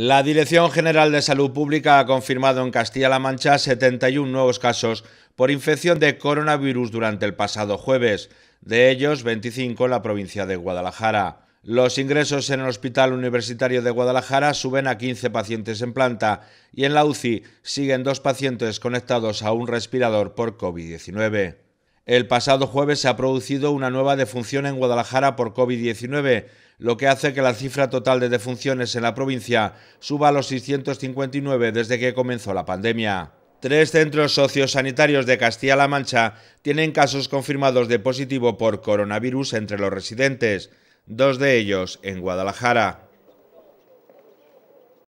La Dirección General de Salud Pública ha confirmado en Castilla-La Mancha 71 nuevos casos por infección de coronavirus durante el pasado jueves, de ellos 25 en la provincia de Guadalajara. Los ingresos en el Hospital Universitario de Guadalajara suben a 15 pacientes en planta y en la UCI siguen dos pacientes conectados a un respirador por COVID-19. El pasado jueves se ha producido una nueva defunción en Guadalajara por COVID-19 lo que hace que la cifra total de defunciones en la provincia suba a los 659 desde que comenzó la pandemia. Tres centros sociosanitarios de Castilla-La Mancha tienen casos confirmados de positivo por coronavirus entre los residentes, dos de ellos en Guadalajara.